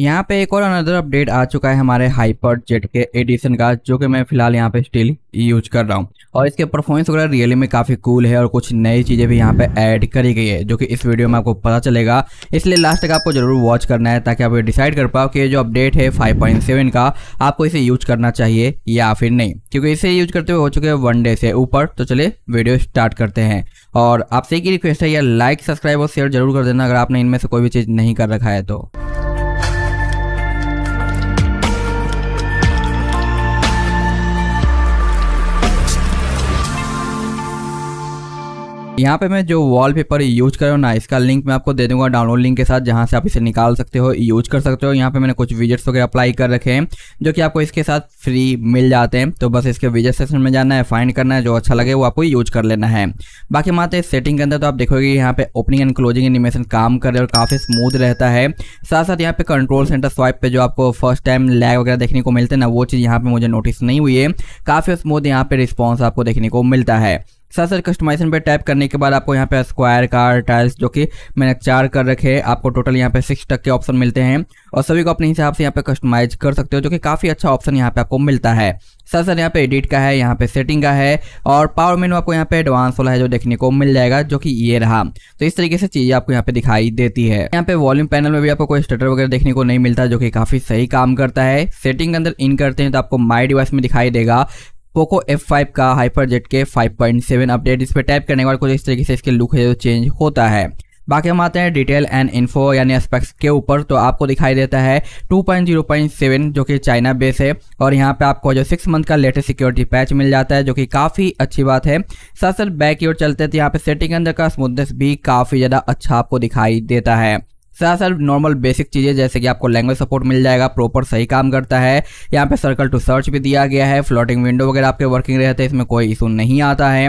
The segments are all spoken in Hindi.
यहाँ पे एक और अनदर अपडेट आ चुका है हमारे हाइपर जेट के एडिशन का जो कि मैं फिलहाल यहाँ पे स्टिल यूज कर रहा हूँ और इसके परफॉर्मेंस वगैरह रियली में काफ़ी कूल है और कुछ नई चीज़ें भी यहाँ पे ऐड करी गई है जो कि इस वीडियो में आपको पता चलेगा इसलिए लास्ट तक आपको जरूर वॉच करना है ताकि आप ये डिसाइड कर पाओ कि जो अपडेट है फाइव का आपको इसे यूज करना चाहिए या फिर नहीं क्योंकि इसे यूज करते हुए हो चुके हैं वन डे से ऊपर तो चले वीडियो स्टार्ट करते हैं और आपसे एक ही रिक्वेस्ट है यार लाइक सब्सक्राइब और शेयर जरूर कर देना अगर आपने इनमें से कोई भी चीज़ नहीं कर रखा है तो यहाँ पे मैं जो वॉलपेपर यूज हूँ ना इसका लिंक मैं आपको दे दूंगा डाउनलोड लिंक के साथ जहाँ से आप इसे निकाल सकते हो यूज कर सकते हो यहाँ पे मैंने कुछ विजेट्स वगैरह अप्लाई कर रखे हैं जो कि आपको इसके साथ फ्री मिल जाते हैं तो बस इसके विजेट सेक्शन में जाना है फाइंड करना है जो अच्छा लगे वो आपको यूज कर लेना है बाकी माते सेटिंग के अंदर तो आप देखोगे यहाँ पे ओपनिंग एंड क्लोजिंग एनिमेशन काम कर रहे और काफ़ी स्मूथ रहता है साथ साथ यहाँ पे कंट्रोल सेंटर स्वाइप पे जो आपको फर्स्ट टाइम लैग वगैरह देखने को मिलते हैं ना वो चीज़ यहाँ पे मुझे नोटिस नहीं हुई है काफ़ी स्मूथ यहाँ पे रिस्पॉन्स आपको देखने को मिलता है साथ साथ कस्टमाइजेशन पे टाइप करने के बाद आपको यहाँ पे स्क्वायर कार टाइल्स जो कि मैंने चार कर रखे हैं आपको टोटल यहाँ पे सिक्स टक के ऑप्शन मिलते हैं और सभी को अपने हिसाब से यहाँ पे कस्टमाइज कर सकते हो जो कि काफ़ी अच्छा ऑप्शन यहाँ पे आपको मिलता है साथ साथ यहाँ पे एडिट का है यहाँ पे सेटिंग का है और पावर मेनू आपको यहाँ पे एडवांस वाला है जो देखने को मिल जाएगा जो कि ये रहा तो इस तरीके से चीज़ें आपको यहाँ पे दिखाई देती है यहाँ पे वॉल्यूम पैनल में भी आपको कोई स्टेटर वगैरह देखने को नहीं मिलता जो कि काफ़ी सही काम करता है सेटिंग के अंदर इन करते हैं तो आपको माई डिवाइस में दिखाई देगा पोको F5 का हाइपर जेट के 5.7 अपडेट इस पर टाइप करने के बाद कुछ इस तरीके से इसके लुक है जो चेंज होता है बाकी हम आते हैं डिटेल एंड इन्फो यानी एस्पेक्ट्स के ऊपर तो आपको दिखाई देता है 2.0.7 जो कि चाइना बेस है और यहाँ पे आपको जो सिक्स मंथ का लेटेस्ट सिक्योरिटी पैच मिल जाता है जो कि काफ़ी अच्छी बात है साथ साथ बैक की ओर चलते तो यहाँ पे सेटिंग अंदर का स्मूथनेस भी काफ़ी ज़्यादा अच्छा आपको दिखाई देता है साथ साथ नॉर्मल बेसिक चीज़ें जैसे कि आपको लैंग्वेज सपोर्ट मिल जाएगा प्रॉपर सही काम करता है यहाँ पे सर्कल टू सर्च भी दिया गया है फ्लोटिंग विंडो वगैरह आपके वर्किंग रहते हैं इसमें कोई इशू नहीं आता है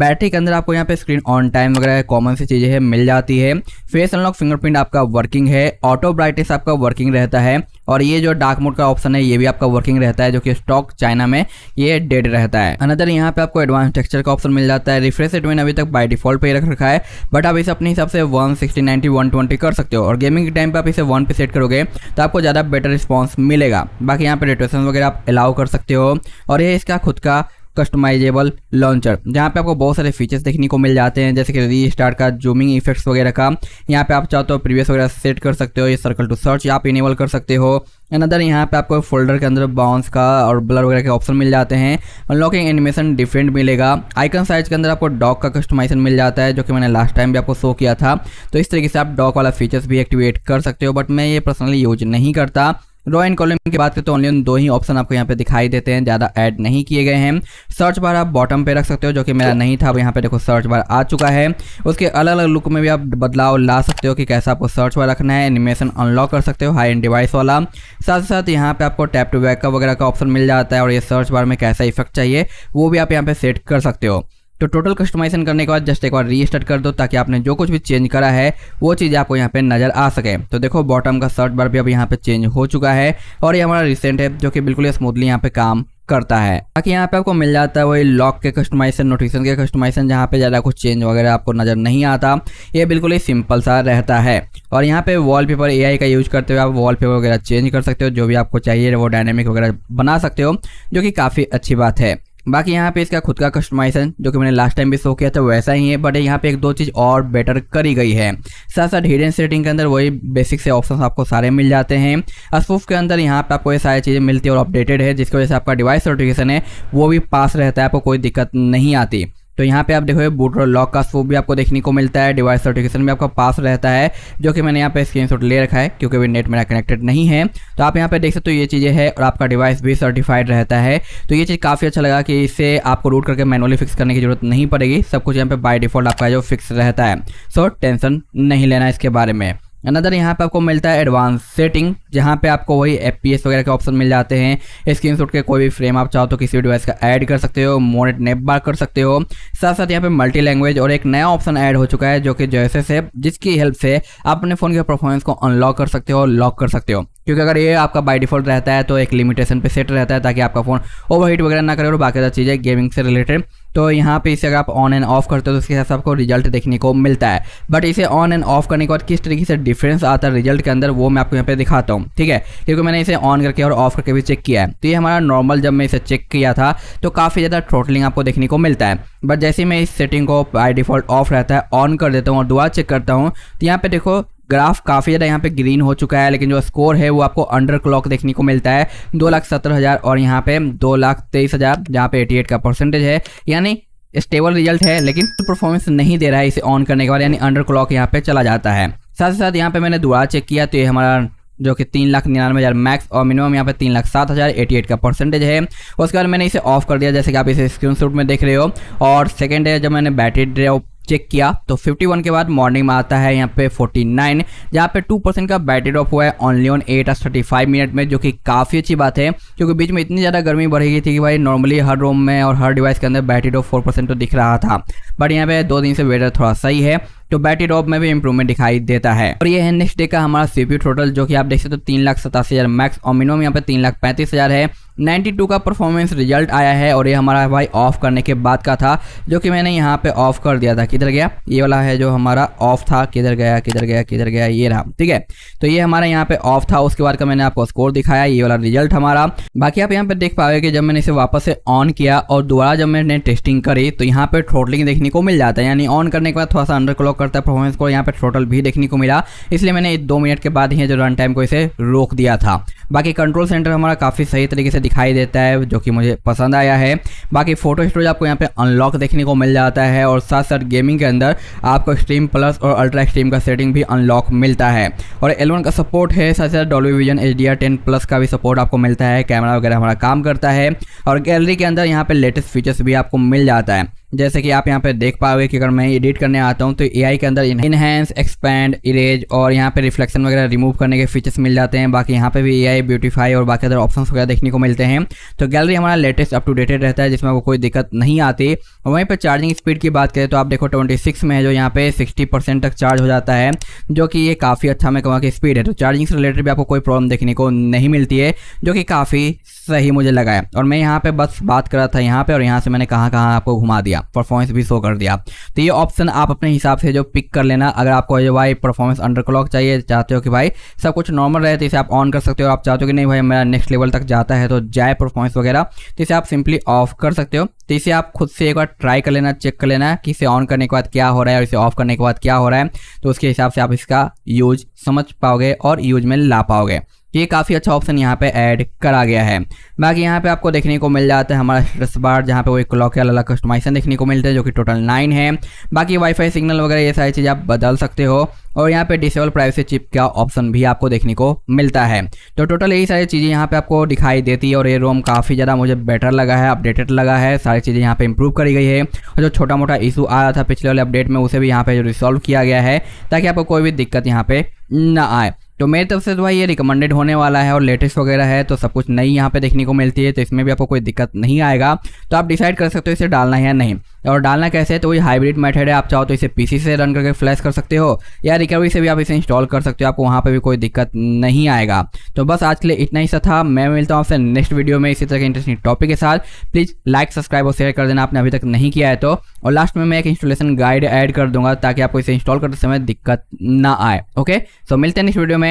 बैटरी के अंदर आपको यहाँ पे स्क्रीन ऑन टाइम वगैरह कॉमन सी चीज़ें हैं मिल जाती है फेस अनलॉक फिंगरप्रिंट आपका वर्किंग है ऑटो ब्राइटनेस आपका वर्किंग रहता है और ये जो डार्क मोड का ऑप्शन है ये भी आपका वर्किंग रहता है जो कि स्टॉक चाइना में ये डेड रहता है अनदर यहाँ पे आपको एडवांस टेक्सचर का ऑप्शन मिल जाता है रिफ्रेश रेट में अभी तक बाय डिफॉल्ट पे रख रखा है बट आप इसे अपने हिसाब से one sixty ninety one twenty कर सकते हो और गेमिंग के टाइम पर आप इसे वन पे सेट करोगे तो आपको ज़्यादा बेटर रिस्पॉन्स मिलेगा बाकी यहाँ पर रेटोशन वगैरह आप अलाउ कर सकते हो और ये इसका खुद का कस्टमाइजेबल लॉन्चर जहाँ पे आपको बहुत सारे फीचर्स देखने को मिल जाते हैं जैसे कि रीस्टार्ट का जूमिंग इफेक्ट्स वगैरह का यहाँ पे आप चाहो तो प्रीवियस वगैरह सेट कर सकते हो ये सर्कल टू सर्च आप इनेबल कर सकते हो अनदर यहाँ पे आपको फोल्डर के अंदर बाउंस का और ब्लर वगैरह के ऑप्शन मिल जाते हैं अनलॉकिंग एनिमेशन डिफरेंट मिलेगा आइकन साइज के अंदर आपको डॉक का कस्टमाइजेशन मिल जाता है जो कि मैंने लास्ट टाइम भी आपको शो किया था तो इस तरीके से आप डॉक वाला फीचर्स भी एक्टिवेट कर सकते हो बट मैं ये पर्सनली यूज नहीं करता रो एंड कॉलम की बात करें तो ओनली दो ही ऑप्शन आपको यहाँ पे दिखाई देते हैं ज़्यादा ऐड नहीं किए गए हैं सर्च बार आप बॉटम पे रख सकते हो जो कि मेरा नहीं था अब यहाँ पे देखो सर्च बार आ चुका है उसके अलग अलग लुक में भी आप बदलाव ला सकते हो कि कैसा आपको सर्च बार रखना है एनिमेशन अनलॉक कर सकते हो हाई एंड डिवाइस वाला साथ ही साथ यहाँ पे आपको टैप टू बैकअप वगैरह का ऑप्शन मिल जाता है और ये सर्च बार में कैसा इफेक्ट चाहिए वो भी आप यहाँ पे सेट कर सकते हो तो टोटल कस्टमाइजेशन करने के बाद जस्ट एक बार रीस्टार्ट कर दो ताकि आपने जो कुछ भी चेंज करा है वो चीज़ आपको यहाँ पे नज़र आ सके तो देखो बॉटम का शर्ट बार भी अब यहाँ पे चेंज हो चुका है और ये हमारा रिसेंट है जो कि बिल्कुल ही स्मूथली यहाँ पे काम करता है बाकी यहाँ पे आपको मिल जाता है वही लॉक के कस्टमाइजेशन नोटिफिकेशन के कस्टमाइजेशन जहाँ पे ज़्यादा कुछ चेंज वगैरह आपको नज़र नहीं आता ये बिल्कुल ही सिंपल सा रहता है और यहाँ पे वॉलपेपर एआई का यूज़ करते हुए आप वॉलपेपर वगैरह चेंज कर सकते हो जो भी आपको चाहिए वो डायनेमिक वगैरह बना सकते हो जो कि काफ़ी अच्छी बात है बाकी यहाँ पे इसका खुद का कस्टमाइजेशन जो कि मैंने लास्ट टाइम भी शो किया था वैसा ही है बट यहाँ पे एक दो चीज़ और बेटर करी गई है साथ साथ हिडन सेटिंग के अंदर वही बेसिक से ऑप्शन आपको सारे मिल जाते हैं असफूफ के अंदर यहाँ पे आपको ये सारी चीज़ें मिलती है और अपडेटेड है जिसकी वजह से आपका डिवाइस नोटिफिकेशन है वो भी पास रहता है आपको कोई दिक्कत नहीं आती तो यहाँ पे आप देखोगे बूटर लॉक का स्कोप भी आपको देखने को मिलता है डिवाइस सर्टिफिकेशन भी आपका पास रहता है जो कि मैंने यहाँ पे स्क्रीन ले रखा है क्योंकि अभी नेट मेरा कनेक्टेड नहीं है तो आप यहाँ पे देख सकते हो ये चीज़ें हैं और आपका डिवाइस भी सर्टिफाइड रहता है तो ये चीज़ काफ़ी अच्छा लगा कि इसे आपको रूट करके मैनुअली फिक्स करने की जरूरत नहीं पड़ेगी सब कुछ यहाँ पर बाई डिफॉल्ट आपका जो फिक्स रहता है सो टेंशन नहीं लेना इसके बारे में अनदर यहाँ पे आपको मिलता है एडवांस सेटिंग जहाँ पे आपको वही एफ पी वगैरह के ऑप्शन मिल जाते हैं स्क्रीन के कोई भी फ्रेम आप चाहो तो किसी भी डिवाइस का ऐड कर सकते हो मोनेट नेप बार कर सकते हो साथ साथ यहाँ पे मल्टी लैंग्वेज और एक नया ऑप्शन ऐड हो चुका है जो कि जैसे से जिसकी हेल्प से आप अपने फ़ोन के परफॉर्मेंस को अनलॉक कर सकते हो लॉक कर सकते हो क्योंकि अगर ये आपका बाई डिफ़ॉल्ट रहता है तो एक लिमिटेशन पे सेट रहता है ताकि आपका फ़ोन ओवरहीट वगैरह ना करे और बाकी सारी चीज़ें गेमिंग से रिलेटेड तो यहाँ पे इसे अगर आप ऑन एंड ऑफ करते हो तो उसके हिसाब से आपको रिजल्ट देखने को मिलता है बट इसे ऑन एंड ऑफ करने के बाद किस तरीके से डिफरेंस आता है रिजल्ट के अंदर वो मैं आपको यहाँ पे दिखाता हूँ ठीक है क्योंकि मैंने इसे ऑन करके और ऑफ करके भी चेक किया है तो ये हमारा नॉर्मल जब मैं इसे चेक किया था तो काफ़ी ज़्यादा ट्रोटलिंग आपको देखने को मिलता है बट जैसे मैं इस सेटिंग को बाई डिफ़ॉल्ट ऑफ रहता है ऑन कर देता हूँ और दोबारा चेक करता हूँ तो यहाँ पर देखो ग्राफ काफ़ी ज़्यादा यहाँ पे ग्रीन हो चुका है लेकिन जो स्कोर है वो आपको अंडर क्लॉक देखने को मिलता है दो लाख सत्तर हज़ार और यहाँ पे दो लाख तेईस हज़ार जहाँ पे एटी एट का परसेंटेज है यानी स्टेबल रिजल्ट है लेकिन परफॉर्मेंस नहीं दे रहा है इसे ऑन करने के बाद यानी अंडर क्लॉक यहाँ पे चला जाता है साथ ही साथ यहाँ पे मैंने दोबारा चेक किया तो ये हमारा जो कि तीन लाख निन्यानवे हज़ार मैक्स और मिनिमम यहाँ पे तीन लाख सात हज़ार एटी एट का परसेंटेज है उसके बाद मैंने इसे ऑफ कर दिया जैसे कि आप इसे स्क्रीनशॉट में देख रहे हो और सेकंड है जब मैंने बैटरी ड्रॉप चेक किया तो 51 के बाद मॉर्निंग में आता है यहाँ पे 49 जहाँ पे 2 परसेंट का बैटरी ड्रॉप हुआ है ऑनली ऑन एट आज थर्टी मिनट में जो कि काफ़ी अच्छी बात है क्योंकि बीच में इतनी ज़्यादा गर्मी बढ़ गई थी कि भाई नॉर्मली हर रूम में और हर डिवाइस के अंदर बैटरी ड्रॉप फोर तो दिख रहा था बट यहाँ पे दो दिन से वेदर थोड़ा सही है तो बैटरी ड्रॉप में भी इंप्रूवमेंट दिखाई देता है और ये है नेक्स्ट डे का हमारा सीपीयू टोटल जो कि आप देख सकते हो तो तीन लाख सतासी हज़ार मैक्स और मिनिमम यहाँ पे तीन लाख पैंतीस हज़ार है 92 का परफॉर्मेंस रिजल्ट आया है और ये हमारा भाई ऑफ करने के बाद का था जो कि मैंने यहाँ पे ऑफ कर दिया था किधर गया ये वाला है जो हमारा ऑफ था किधर गया किधर गया किधर गया ये रहा ठीक है तो ये हमारा यहाँ पे ऑफ था उसके बाद का मैंने आपको स्कोर दिखाया ये वाला रिजल्ट हमारा बाकी आप यहाँ पे देख पाओगे कि जब मैंने इसे वापस से ऑन किया और दोबारा जब मैंने टेस्टिंग करी तो यहाँ पे थ्रोटलिंग देखने को मिल जाता है यानी ऑन करने के बाद थोड़ा सा अंडर क्लॉक करता है परफॉर्मेंस को यहाँ पे थ्रोटल भी देखने को मिला इसलिए मैंने दो मिनट के बाद ही जो रन टाइम को इसे रोक दिया था बाकी कंट्रोल सेंटर हमारा काफ़ी सही तरीके से दिखाई देता है जो कि मुझे पसंद आया है बाकी फोटो स्टोरेज आपको यहाँ पे अनलॉक देखने को मिल जाता है और साथ साथ गेमिंग के अंदर आपको स्ट्रीम प्लस और अल्ट्रा स्ट्रीम का सेटिंग भी अनलॉक मिलता है और एल का सपोर्ट है साथ साथ Dolby vision H D plus का भी सपोर्ट आपको मिलता है कैमरा वगैरह हमारा काम करता है और गैलरी के अंदर यहाँ पर लेटेस्ट फीचर्स भी आपको मिल जाता है जैसे कि आप यहाँ पे देख पाओगे कि अगर मैं एडिट करने आता हूँ तो ए के अंदर इनहेंस एक्सपैंड इरेज और यहाँ पे रिफ्लेक्शन वगैरह रिमूव करने के फीचर्स मिल जाते हैं बाकी यहाँ पे भी आई ब्यूटीफाई और बाकी अदर ऑप्शन वगैरह देखने को मिलते हैं तो गैलरी हमारा लेटेस्ट अप टू डेटेड रहता है जिसमें वो कोई दिक्कत नहीं आती और वहीं पर चार्जिंग स्पीड की बात करें तो आप देखो ट्वेंटी में जो यहाँ पे सिक्सटी तक चार्ज हो जाता है जो कि ये काफ़ी अच्छा मैं कहूँगा कि स्पीड है तो चार्जिंग से रिलेटेड भी आपको कोई प्रॉब्लम देखने को नहीं मिलती है जो कि काफ़ी सही मुझे लगा है और मैं यहाँ पर बस बात कर रहा था यहाँ पर और यहाँ से मैंने कहाँ कहाँ आपको घुमा दिया दिया परफॉर्मेंस भी शो कर दिया तो ये ऑप्शन आप अपने हिसाब से जो पिक कर लेना अगर आपको जो भाई परफॉर्मेंस अंडर क्लॉक चाहिए चाहते हो कि भाई सब कुछ नॉर्मल रहे तो इसे आप ऑन कर सकते हो आप चाहते हो कि नहीं भाई मेरा नेक्स्ट लेवल तक जाता है तो जाए परफॉर्मेंस वगैरह तो इसे आप सिंपली ऑफ कर सकते हो तो इसे आप खुद से एक बार ट्राई कर लेना चेक कर लेना कि इसे ऑन करने के बाद क्या हो रहा है और इसे ऑफ करने के बाद क्या हो रहा है तो उसके हिसाब से आप इसका यूज समझ पाओगे और यूज में ला पाओगे ये काफ़ी अच्छा ऑप्शन यहाँ पे ऐड करा गया है बाकी यहाँ पे आपको देखने को मिल जाता है हमारा स्ट्रेस बार जहाँ पे वो एक क्लॉक के अलग कस्टमाइजेशन देखने को मिलता है जो कि टोटल नाइन है बाकी वाईफाई सिग्नल वगैरह ये सारी चीज़ आप बदल सकते हो और यहाँ पे डिसेबल प्राइवेसी चिप का ऑप्शन भी आपको देखने को मिलता है तो टोटल यही सारी चीज़ें यहाँ पर आपको दिखाई देती है और ये रोम काफ़ी ज़्यादा मुझे बेटर लगा है अपडेटेड लगा है सारी चीज़ें यहाँ पर इंप्रूव करी गई है और जो छोटा मोटा इशू आ रहा था पिछले वाले अपडेट में उसे भी यहाँ जो रिसॉल्व किया गया है ताकि आपको कोई भी दिक्कत यहाँ पर ना आए तो मेरी तरफ से तो भाई ये रिकमेंडेड होने वाला है और लेटेस्ट वगैरह है तो सब कुछ नई यहाँ पे देखने को मिलती है तो इसमें भी आपको कोई दिक्कत नहीं आएगा तो आप डिसाइड कर सकते हो इसे डालना है या नहीं और डालना कैसे है तो वही हाइब्रिड मेथड है आप चाहो तो इसे पीसी से रन करके फ्लैश कर सकते हो या रिकवरी से भी आप इसे इंस्टॉल कर सकते हो आपको वहाँ पर भी कोई दिक्कत नहीं आएगा तो बस आज के लिए इतना ही सा था मैं मिलता हूँ आपसे नेक्स्ट वीडियो में इसी तरह के इंटरेस्टिंग टॉपिक के साथ प्लीज़ लाइक सब्सक्राइब और शेयर कर देना आपने अभी तक नहीं किया है तो और लास्ट में मैं एक इंस्टॉलेशन गाइड ऐड कर दूंगा ताकि आपको इसे इंस्टॉल करते समय दिक्कत ना आए ओके सो मिलते हैं नेक्स्ट वीडियो में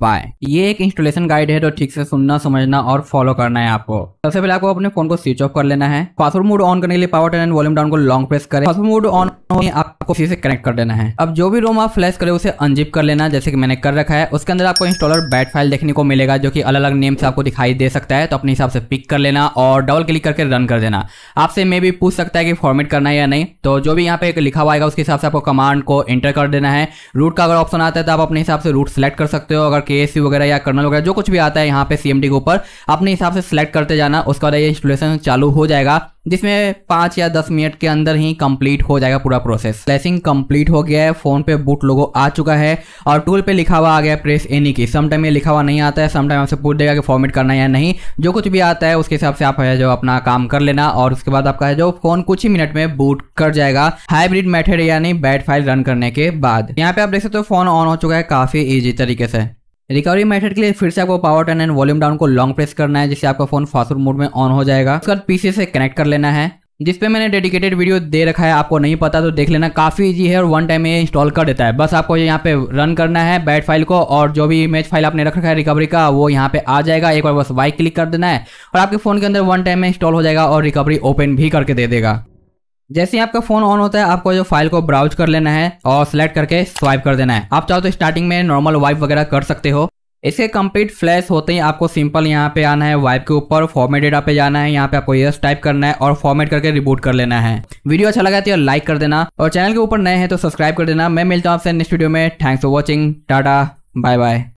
बाय ये एक इंस्टॉलेशन गाइड है तो ठीक से सुनना समझना और फॉलो करना है आपको सबसे पहले आपको अपने फोन को स्विच ऑफ कर लेना है पासवर्ड मोड ऑन करने के लिए power turn and volume down को लॉन्ग प्रेस करें पासवर्ड मोड ऑन होने आपको उसी से कनेक्ट कर देना है अब जो भी रोम आप फ्लैश करें उसे अनजिप कर लेना जैसे कि मैंने कर रखा है उसके अंदर आपको इंस्टॉलर बैट फाइल देखने को मिलेगा जो कि अलग अलग नेम से आपको दिखाई दे सकता है तो अपने हिसाब से पिक कर लेना और डबल क्लिक करके रन कर देना आपसे मे भी पूछ सकता है कि फॉर्मेट करना है या नहीं तो जो भी यहाँ पे लिखा हुआ है उसके हिसाब से आपको कमांड को एंटर कर देना है रूट का अगर ऑप्शन आता है तो आप अपने हिसाब से रूट सेलेक्ट कर सकते हो अगर अगर के वगैरह या कर्नल वगैरह जो कुछ भी आता है यहाँ पे सी के ऊपर अपने हिसाब से सिलेक्ट करते जाना उसका ये इंस्टॉलेशन चालू हो जाएगा जिसमें पाँच या दस मिनट के अंदर ही कंप्लीट हो जाएगा पूरा प्रोसेस स्लैसिंग कंप्लीट हो गया है फोन पे बूट लोगो आ चुका है और टूल पे लिखा हुआ आ गया प्रेस एनी की समटाइम ये लिखा हुआ नहीं आता है समटाइम आपसे पूछ देगा कि फॉर्मेट करना है या नहीं जो कुछ भी आता है उसके हिसाब से आप जो अपना काम कर लेना और उसके बाद आपका जो फोन कुछ ही मिनट में बूट कर जाएगा हाईब्रिड मैथड यानी बैड फाइल रन करने के बाद यहाँ पे आप देख सकते हो फोन ऑन हो चुका है काफी ईजी तरीके से रिकवरी मेथड के लिए फिर से आपको power turn and volume down को लॉन्ग प्रेस करना है जिससे आपका फोन फास्ट मोड में ऑन हो जाएगा उसके बाद पीसी से कनेक्ट कर लेना है जिसपे मैंने डेडिकेटेड वीडियो दे रखा है आपको नहीं पता तो देख लेना काफ़ी ईजी है और वन टाइम ये इंस्टॉल कर देता है बस आपको यहाँ पे रन करना है बैट फाइल को और जो भी इमेज फाइल आपने रख रखा है रिकवरी का वो यहाँ पे आ जाएगा एक बार बस वाई क्लिक कर देना है और आपके फ़ोन के अंदर वन टाइम में इंस्टॉल हो जाएगा और रिकवरी ओपन भी करके दे देगा जैसे ही आपका फोन ऑन होता है आपको जो फाइल को ब्राउज कर लेना है और सिलेक्ट करके स्वाइप कर देना है आप चाहो तो स्टार्टिंग में नॉर्मल वाइप वगैरह कर सकते हो इसके कंप्लीट फ्लैश होते ही आपको सिंपल यहाँ पे आना है वाइप के ऊपर फॉर्मेट डेटा पे जाना है यहाँ पे आपको यस टाइप करना है और फॉर्मेट करके रिबूट कर लेना है वीडियो अच्छा लगा तो लाइक कर देना और चैनल के ऊपर नए हैं तो सब्सक्राइब कर देना मैं मिलता हूँ आपसे नेक्स्ट वीडियो में thanks for watching tata bye bye